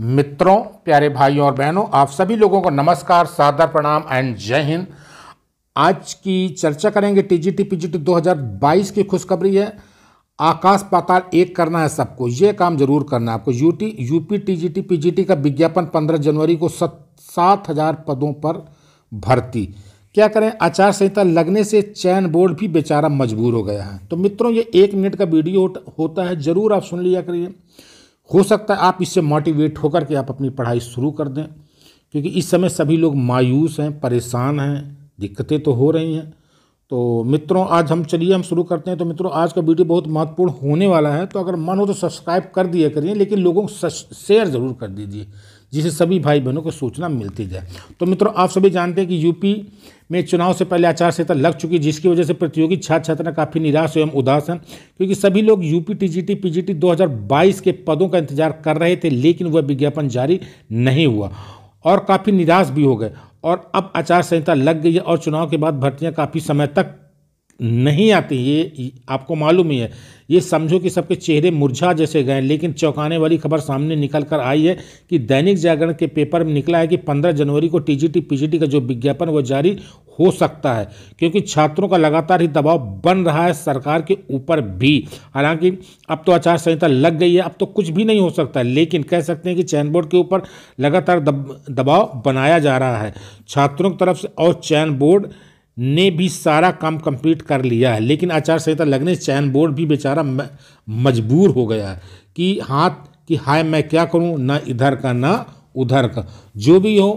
मित्रों प्यारे भाइयों और बहनों आप सभी लोगों को नमस्कार सादर प्रणाम एंड जय हिंद आज की चर्चा करेंगे टीजीटी पीजीटी 2022 की खुशखबरी है आकाश पाताल एक करना है सबको ये काम जरूर करना है आपको यूटी यूपी टीजीटी पीजीटी का विज्ञापन 15 जनवरी को सात हज़ार पदों पर भर्ती क्या करें आचार संहिता लगने से चयन बोर्ड भी बेचारा मजबूर हो गया है तो मित्रों ये एक मिनट का वीडियो होता है ज़रूर आप सुन लिया करिए हो सकता है आप इससे मोटिवेट होकर के आप अपनी पढ़ाई शुरू कर दें क्योंकि इस समय सभी लोग मायूस हैं परेशान हैं दिक्कतें तो हो रही हैं तो मित्रों आज हम चलिए हम शुरू करते हैं तो मित्रों आज का वीडियो बहुत महत्वपूर्ण होने वाला है तो अगर मन हो तो सब्सक्राइब कर दिया करिए लेकिन लोगों को शेयर ज़रूर कर दीजिए जिसे सभी भाई बहनों को सूचना मिलती जाए तो मित्रों आप सभी जानते हैं कि यूपी में चुनाव से पहले आचार संहिता लग चुकी जिसकी वजह से प्रतियोगी छात्र छात्रा काफ़ी निराश एवं उदास हैं क्योंकि सभी लोग यूपी टीजीटी पीजीटी 2022 के पदों का इंतजार कर रहे थे लेकिन वह विज्ञापन जारी नहीं हुआ और काफ़ी निराश भी हो गए और अब आचार संहिता लग गई है और चुनाव के बाद भर्तियाँ काफ़ी समय तक नहीं आती ये आपको मालूम ही है ये समझो कि सबके चेहरे मुरझा जैसे गए लेकिन चौंकाने वाली खबर सामने निकल कर आई है कि दैनिक जागरण के पेपर में निकला है कि 15 जनवरी को टीजीटी पीजीटी का जो विज्ञापन वो जारी हो सकता है क्योंकि छात्रों का लगातार ही दबाव बन रहा है सरकार के ऊपर भी हालांकि अब तो आचार संहिता लग गई है अब तो कुछ भी नहीं हो सकता लेकिन कह सकते हैं कि चयन बोर्ड के ऊपर लगातार दब, दबाव बनाया जा रहा है छात्रों की तरफ से और चयन बोर्ड ने भी सारा काम कंप्लीट कर लिया है लेकिन आचार संहिता लगने चयन बोर्ड भी बेचारा मजबूर हो गया है कि हाथ कि हाय मैं क्या करूं ना इधर का ना उधर का जो भी हो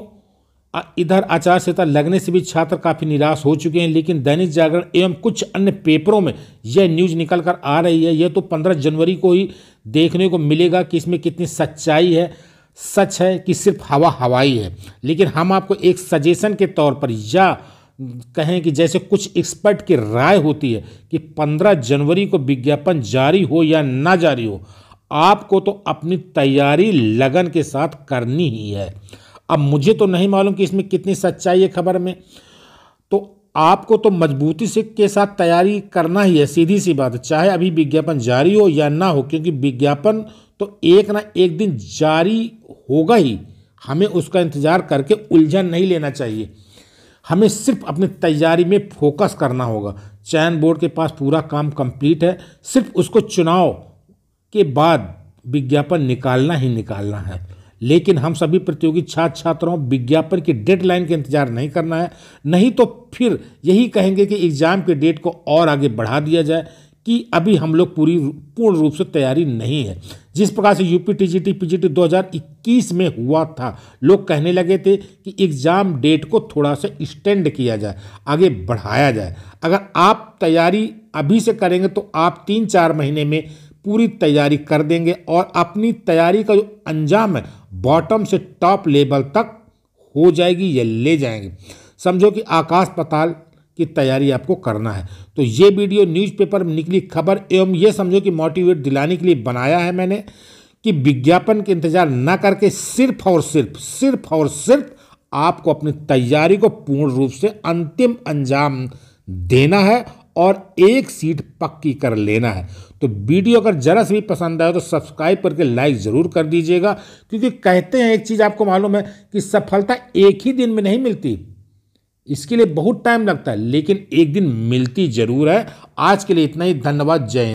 इधर आचार संहिता लगने से भी छात्र काफ़ी निराश हो चुके हैं लेकिन दैनिक जागरण एवं कुछ अन्य पेपरों में यह न्यूज निकल कर आ रही है यह तो पंद्रह जनवरी को ही देखने को मिलेगा कि इसमें कितनी सच्चाई है सच है कि सिर्फ हवा हवाई है लेकिन हम आपको एक सजेशन के तौर पर या कहें कि जैसे कुछ एक्सपर्ट की राय होती है कि 15 जनवरी को विज्ञापन जारी हो या ना जारी हो आपको तो अपनी तैयारी लगन के साथ करनी ही है अब मुझे तो नहीं मालूम कि इसमें कितनी सच्चाई है खबर में तो आपको तो मजबूती से के साथ तैयारी करना ही है सीधी सी बात चाहे अभी विज्ञापन जारी हो या ना हो क्योंकि विज्ञापन तो एक ना एक दिन जारी होगा ही हमें उसका इंतज़ार करके उलझन नहीं लेना चाहिए हमें सिर्फ अपनी तैयारी में फोकस करना होगा चयन बोर्ड के पास पूरा काम कंप्लीट है सिर्फ उसको चुनाव के बाद विज्ञापन निकालना ही निकालना है लेकिन हम सभी प्रतियोगी छात्र छात्राओं विज्ञापन की डेडलाइन का इंतजार नहीं करना है नहीं तो फिर यही कहेंगे कि एग्ज़ाम के डेट को और आगे बढ़ा दिया जाए कि अभी हम लोग पूरी पूर्ण रूप से तैयारी नहीं है जिस प्रकार से यूपी टीजीटी पीजीटी 2021 में हुआ था लोग कहने लगे थे कि एग्ज़ाम डेट को थोड़ा सा एक्सटेंड किया जाए आगे बढ़ाया जाए अगर आप तैयारी अभी से करेंगे तो आप तीन चार महीने में पूरी तैयारी कर देंगे और अपनी तैयारी का जो अंजाम है बॉटम से टॉप लेवल तक हो जाएगी या ले जाएंगे समझो कि आकाश पताल की तैयारी आपको करना है तो ये वीडियो न्यूज़पेपर में निकली खबर एवं ये समझो कि मोटिवेट दिलाने के लिए बनाया है मैंने कि विज्ञापन के इंतज़ार ना करके सिर्फ और सिर्फ सिर्फ और सिर्फ आपको अपनी तैयारी को पूर्ण रूप से अंतिम अंजाम देना है और एक सीट पक्की कर लेना है तो वीडियो अगर जरा से भी पसंद आए तो सब्सक्राइब करके लाइक ज़रूर कर दीजिएगा क्योंकि कहते हैं एक चीज़ आपको मालूम है कि सफलता एक ही दिन में नहीं मिलती इसके लिए बहुत टाइम लगता है लेकिन एक दिन मिलती जरूर है आज के लिए इतना ही धन्यवाद जय